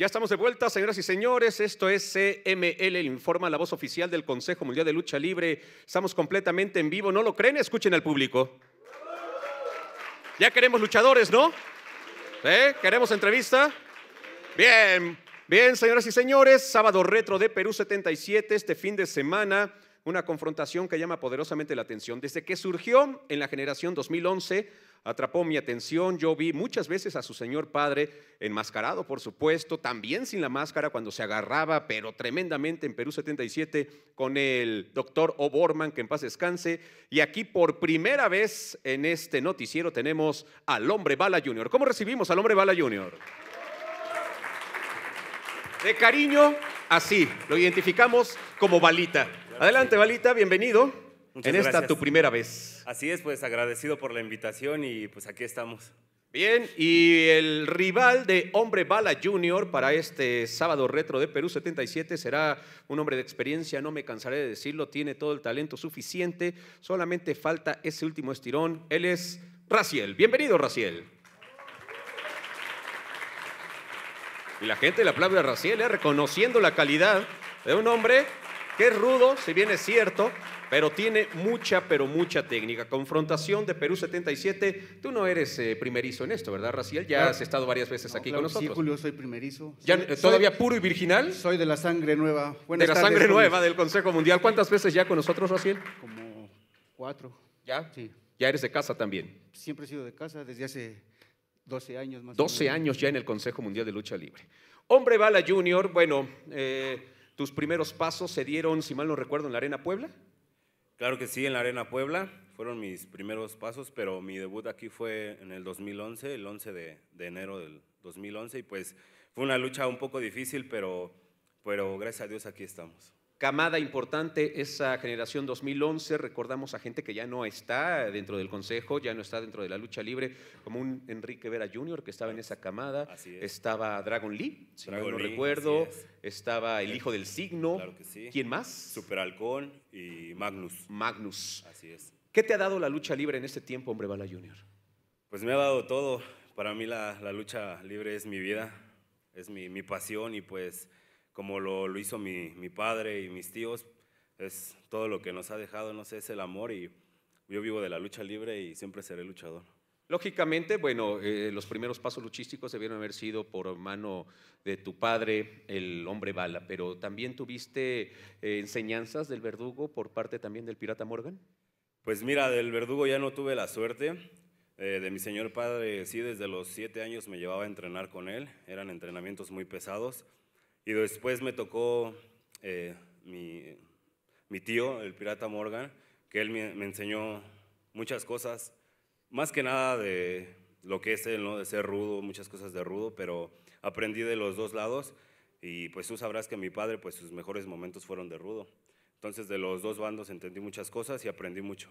Ya estamos de vuelta, señoras y señores. Esto es CML, el informa la voz oficial del Consejo Mundial de Lucha Libre. Estamos completamente en vivo. ¿No lo creen? Escuchen al público. Ya queremos luchadores, ¿no? ¿Eh? ¿Queremos entrevista? Bien, bien, señoras y señores. Sábado Retro de Perú 77, este fin de semana una confrontación que llama poderosamente la atención. Desde que surgió en la generación 2011, atrapó mi atención. Yo vi muchas veces a su señor padre enmascarado, por supuesto, también sin la máscara cuando se agarraba, pero tremendamente en Perú 77 con el doctor O'Borman, que en paz descanse. Y aquí por primera vez en este noticiero tenemos al hombre Bala junior, ¿Cómo recibimos al hombre Bala junior? De cariño, así, lo identificamos como balita. Adelante, Balita, bienvenido. en esta tu primera vez. Así es, pues agradecido por la invitación y pues aquí estamos. Bien, y el rival de Hombre Bala Junior para este sábado retro de Perú 77 será un hombre de experiencia, no me cansaré de decirlo, tiene todo el talento suficiente, solamente falta ese último estirón. Él es Raciel. Bienvenido, Raciel. Y la gente le aplaude a Raciel, ¿eh? reconociendo la calidad de un hombre que es rudo, si bien es cierto, pero tiene mucha, pero mucha técnica. Confrontación de Perú 77. Tú no eres eh, primerizo en esto, ¿verdad, Raciel? Ya has estado varias veces aquí con nosotros. Sí, Julio, soy primerizo. ¿Todavía puro y virginal? Soy de la sangre nueva. Buenas de la sangre nueva del Consejo Mundial. ¿Cuántas veces ya con nosotros, Raciel? Como cuatro. ¿Ya? Sí. ¿Ya eres de casa también? Siempre he sido de casa desde hace 12 años más 12 años ya en el Consejo Mundial de Lucha Libre. Hombre Bala Junior, bueno, eh, tus primeros pasos se dieron, si mal no recuerdo, en la Arena Puebla. Claro que sí, en la Arena Puebla fueron mis primeros pasos, pero mi debut aquí fue en el 2011, el 11 de, enero del 2011, y pues fue una lucha un poco difícil, pero, pero gracias a Dios aquí estamos camada importante, esa generación 2011, recordamos a gente que ya no está dentro del Consejo, ya no está dentro de la lucha libre, como un Enrique Vera Jr. que estaba en esa camada, estaba Dragon Lee, si no recuerdo, estaba el hijo del signo, claro ¿quién más? Super y Magnus. Magnus. Así es. ¿Qué te ha dado la lucha libre en este tiempo, hombre Bala Jr.? Pues me ha dado todo. Para mí la, lucha libre es mi vida, es mi, mi pasión y pues como lo, hizo mi, padre y mis tíos, es todo lo que nos ha dejado, no sé, es el amor y yo vivo de la lucha libre y siempre seré luchador. Lógicamente, bueno, eh, los primeros pasos luchísticos debieron haber sido por mano de tu padre, el hombre bala, pero también tuviste eh, enseñanzas del verdugo por parte también del pirata Morgan. Pues mira, del verdugo ya no tuve la suerte. Eh, de mi señor padre, sí, desde los siete años me llevaba a entrenar con él. Eran entrenamientos muy pesados. Y después me tocó eh, mi, tío, el pirata Morgan, que él me, enseñó muchas cosas, más que nada de lo que es él, de ser rudo, muchas cosas de rudo, pero aprendí de los dos lados y pues tú sabrás que mi padre, pues sus mejores momentos fueron de rudo. Entonces de los dos bandos entendí muchas cosas y aprendí mucho.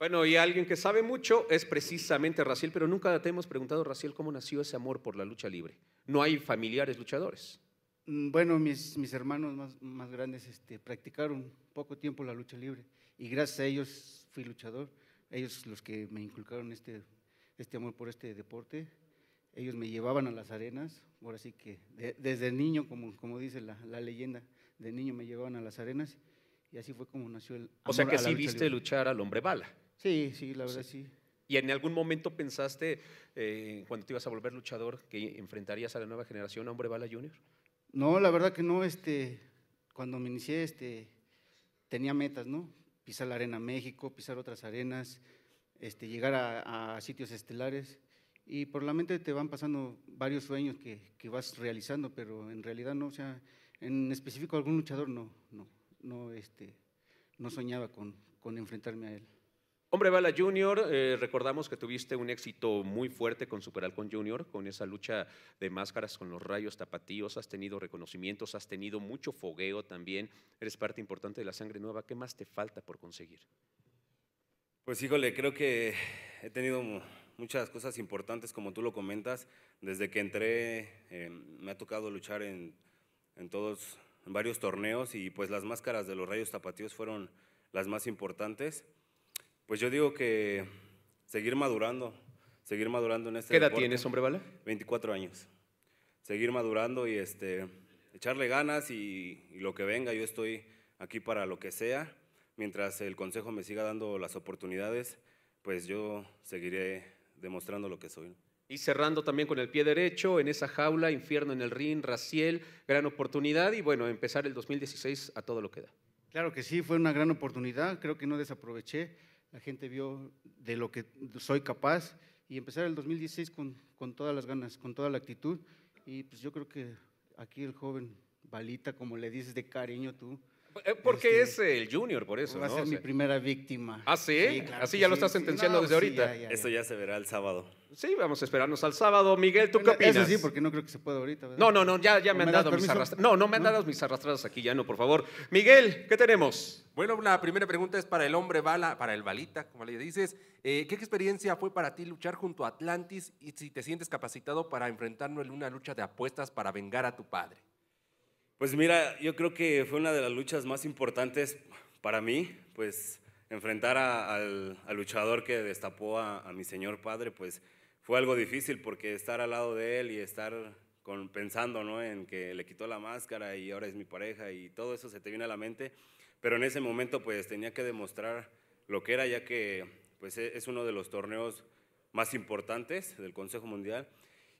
Bueno, y alguien que sabe mucho es precisamente Raciel, pero nunca te hemos preguntado, Raciel, cómo nació ese amor por la lucha libre. No hay familiares luchadores. Mm, bueno, mis, mis hermanos más, grandes este, practicaron poco tiempo la lucha libre y gracias a ellos fui luchador. Ellos los que me inculcaron este, este amor por este deporte, ellos me llevaban a las arenas, ahora sí que desde niño, como, como dice la, leyenda, de niño me llevaban a las arenas y así fue como nació el... Amor o sea que sí viste luchar al hombre bala. Sí, sí, la verdad sí. ¿Y en algún momento pensaste, eh, cuando te ibas a volver luchador, que enfrentarías a la nueva generación a hombre bala junior? No, la verdad que no, este, cuando me inicié, este, tenía metas, ¿no? Pisar la arena México, pisar otras arenas, este, llegar a, sitios estelares. Y por la mente te van pasando varios sueños que, vas realizando, pero en realidad no, o sea, en específico algún luchador no, no, no, este, no soñaba con enfrentarme a él. Hombre Bala Junior, eh, recordamos que tuviste un éxito muy fuerte con Super Junior, con esa lucha de máscaras con los rayos tapatíos, has tenido reconocimientos, has tenido mucho fogueo también, eres parte importante de la sangre nueva, ¿qué más te falta por conseguir? Pues híjole, creo que he tenido muchas cosas importantes, como tú lo comentas, desde que entré em, me ha tocado luchar en, todos, en varios torneos y pues las máscaras de los rayos tapatíos fueron las más importantes. Pues yo digo que seguir madurando, seguir madurando en este ¿Qué edad tienes, hombre vale? 24 años. Seguir madurando y este, echarle ganas y, lo que venga, yo estoy aquí para lo que sea. Mientras el consejo me siga dando las oportunidades, pues yo seguiré demostrando lo que soy. Y cerrando también con el pie derecho, en esa jaula, infierno en el ring, Raciel, gran oportunidad y bueno, empezar el 2016 a todo lo que da. Claro que sí, fue una gran oportunidad, creo que no desaproveché la gente vio de lo que soy capaz y empezar el 2016 con, con todas las ganas, con toda la actitud. Y pues yo creo que aquí el joven Balita, como le dices de cariño tú, eh, porque este, es el Junior, por eso. Va a ser mi primera víctima. ¿Ah, sí? Así ya lo estás sentenciando desde ahorita. Eso ya se verá el sábado. Sí, vamos a esperarnos al sábado. Miguel, ¿tú qué opinas? Eso sí, porque no creo que se pueda ahorita. No, no, no, ya, me, han dado mis arrastradas. No, no me han dado mis arrastradas aquí, ya no, por favor. Miguel, ¿qué tenemos? Bueno, la primera pregunta es para el hombre bala, para el balita, como le dices. Eh, ¿Qué experiencia fue para ti luchar junto a Atlantis y si te sientes capacitado para enfrentarnos en una lucha de apuestas para vengar a tu padre? Pues mira, yo creo que fue una de las luchas más importantes para mí, pues enfrentar al, luchador que destapó a, mi señor padre, pues fue algo difícil porque estar al lado de él y estar pensando en que le quitó la máscara y ahora es mi pareja y todo eso se te viene a la mente, pero en ese momento pues tenía que demostrar lo que era ya que pues e, es uno de los torneos más importantes del Consejo Mundial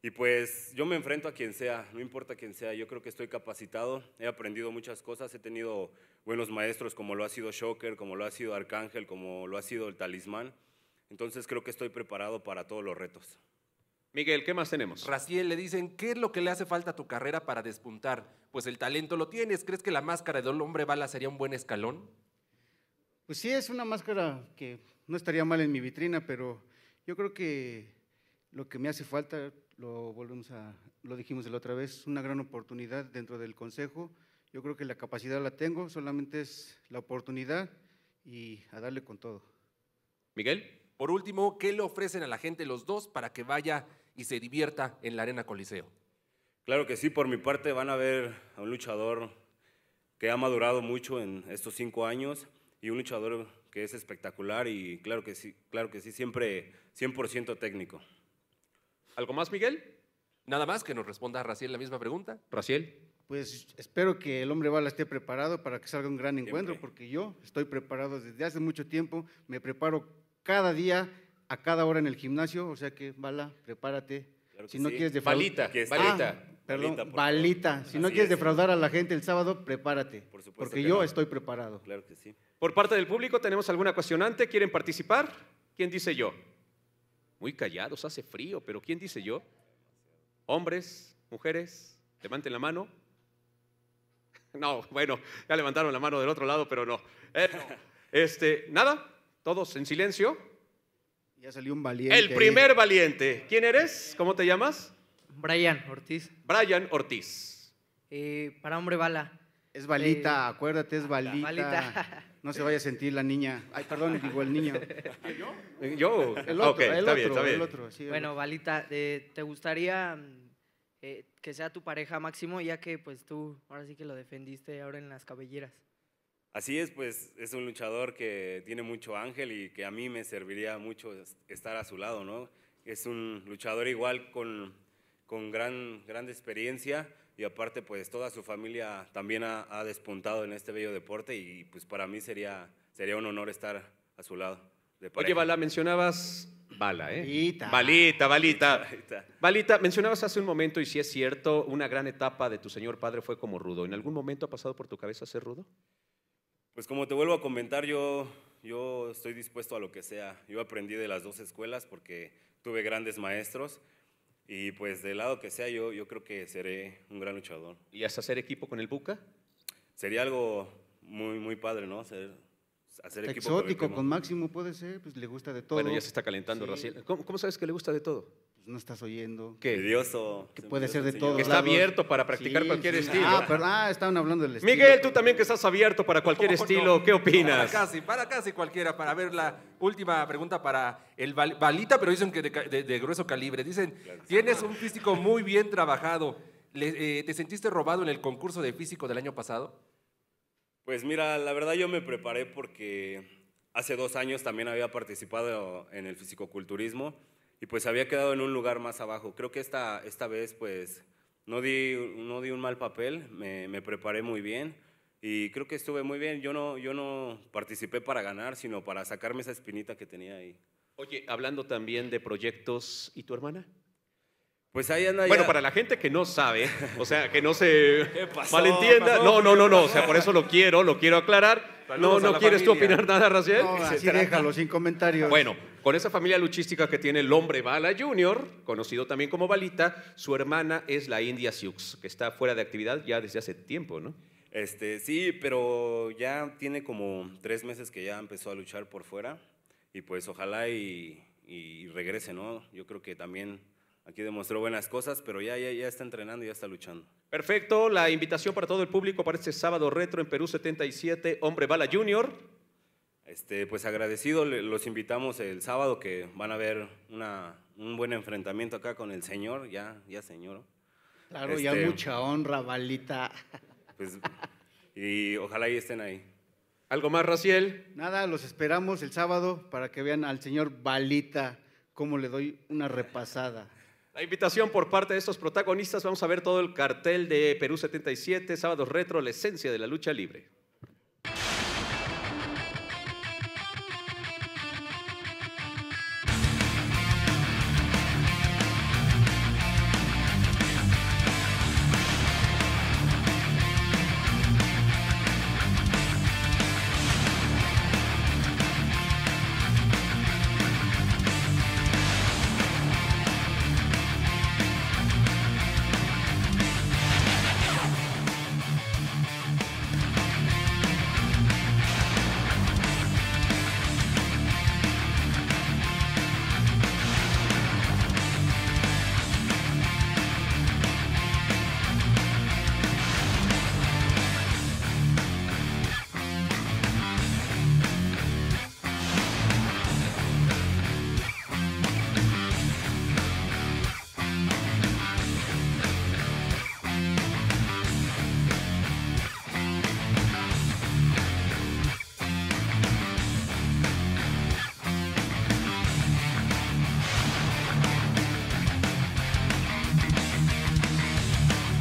y pues yo me enfrento a quien sea, no importa quién sea, yo creo que estoy capacitado, he aprendido muchas cosas, he tenido buenos maestros como lo ha sido Shocker, como lo ha sido Arcángel, como lo ha sido el Talismán, entonces creo que estoy preparado para todos los retos. Miguel, ¿qué más tenemos? Raciel, le dicen, ¿qué es lo que le hace falta a tu carrera para despuntar? Pues el talento lo tienes, ¿crees que la máscara Don hombre bala sería un buen escalón? Pues sí, es una máscara que no estaría mal en mi vitrina, pero yo creo que lo que me hace falta lo volvemos a, lo dijimos la otra vez, una gran oportunidad dentro del Consejo. Yo creo que la capacidad la tengo, solamente es la oportunidad y a darle con todo. Miguel, por último, ¿qué le ofrecen a la gente los dos para que vaya y se divierta en la Arena Coliseo? Claro que sí, por mi parte van a ver a un luchador que ha madurado mucho en estos cinco años y un luchador que es espectacular y claro que sí, claro que sí, siempre 100% técnico. ¿Algo más, Miguel? Nada más que nos responda Raciel la misma pregunta. Raciel. Pues espero que el hombre bala esté preparado para que salga un gran encuentro, porque yo estoy preparado desde hace mucho tiempo, me preparo cada día, a cada hora en el gimnasio, o sea que bala, prepárate. si no quieres defraudar. Balita, ah, que es balita. Si no quieres defraudar a la gente el sábado, prepárate. porque yo estoy preparado. Claro que sí. Por parte del público, ¿tenemos alguna cuestionante? ¿Quieren participar? ¿Quién dice yo? muy callados, hace frío, pero ¿quién dice yo? Hombres, mujeres, levanten la mano. No, bueno, ya levantaron la mano del otro lado, pero no. Eh, este, nada, todos en silencio. Ya salió un valiente. El primer valiente. ¿Quién eres? ¿Cómo te llamas? Brian Ortiz. Brian Ortiz. Eh, para hombre bala. Es balita, eh, acuérdate, es ah, Balita. No se vaya a sentir la niña. Ay, perdón, digo el niño. ¿Yo? Yo. El otro, el está otro, bien, bueno, Balita, Valita, eh, ¿te gustaría mm, eh, que sea tu pareja Máximo, ya que pues tú ahora sí que lo defendiste ahora en las cabelleras? Así es, pues es un luchador que tiene mucho ángel y que a mí me serviría mucho estar a su lado, ¿no? Es un luchador igual con, con gran, gran experiencia, y aparte pues toda su familia también ha, despuntado en este bello deporte y pues para mí sería, sería un honor estar a su lado. Oye, Bala, mencionabas... Bala, ¿eh? Balita. Balita, balita. Balita, mencionabas hace un momento, y si es cierto, una gran etapa de tu señor padre fue como rudo. ¿En algún momento ha pasado por tu cabeza ser rudo? Pues como te vuelvo a comentar, yo, yo estoy dispuesto a lo que sea. Yo aprendí de las dos escuelas porque tuve grandes maestros. Y pues del lado que sea yo, yo creo que seré un gran luchador. ¿Y hasta hacer equipo con el Buca? Sería algo muy, muy padre, ¿no? Ser Exótico con, Máximo puede ser, pues le gusta de todo. Bueno, ya se está calentando, sí. ¿Cómo, sabes que le gusta de todo? Pues, no estás oyendo. ¿Qué? Que puede ser de todo. Que está abierto para practicar cualquier estilo. Ah, perdón, ah, estaban hablando del estilo. Miguel, tú también que estás abierto para cualquier estilo, ¿qué opinas? Para casi, para casi cualquiera. Para ver la última pregunta para el balita, pero dicen que de, grueso calibre. Dicen, tienes un físico muy bien trabajado. Eh, ¿Te sentiste robado en el concurso de físico del año pasado? Pues mira, la verdad yo me preparé porque hace dos años también había participado en el fisicoculturismo y pues había quedado en un lugar más abajo. Creo que esta, esta vez pues no di, no di un mal papel, me, me preparé muy bien y creo que estuve muy bien. Yo no, yo no participé para ganar, sino para sacarme esa espinita que tenía ahí. Oye, hablando también de proyectos, ¿y tu hermana? Pues Bueno, para la gente que no sabe, o sea, que no se malentienda. No, no, no, no. O sea, por eso lo quiero, lo quiero aclarar. no, no quieres tú opinar nada, Raciel. No, así déjalo, sin comentarios. Bueno, con esa familia luchística que tiene el hombre Bala Jr., conocido también como Balita, su hermana es la India Sioux, que está fuera de actividad ya desde hace tiempo, ¿no? Este, sí, pero ya tiene como tres meses que ya empezó a luchar por fuera. Y pues ojalá y regrese, ¿no? Yo creo que también Aquí demostró buenas cosas, pero ya, ya, está entrenando, y ya está luchando. Perfecto, la invitación para todo el público para este sábado retro en Perú 77, Hombre Bala Junior. Este, pues agradecido, los invitamos el sábado que van a ver una, un buen enfrentamiento acá con el señor, ya, ya señor. Claro, ya este, mucha honra, balita. Pues, y ojalá y estén ahí. ¿Algo más, Raciel? Nada, los esperamos el sábado para que vean al señor Balita cómo le doy una repasada. La invitación por parte de estos protagonistas, vamos a ver todo el cartel de Perú 77, Sábados Retro, la esencia de la lucha libre.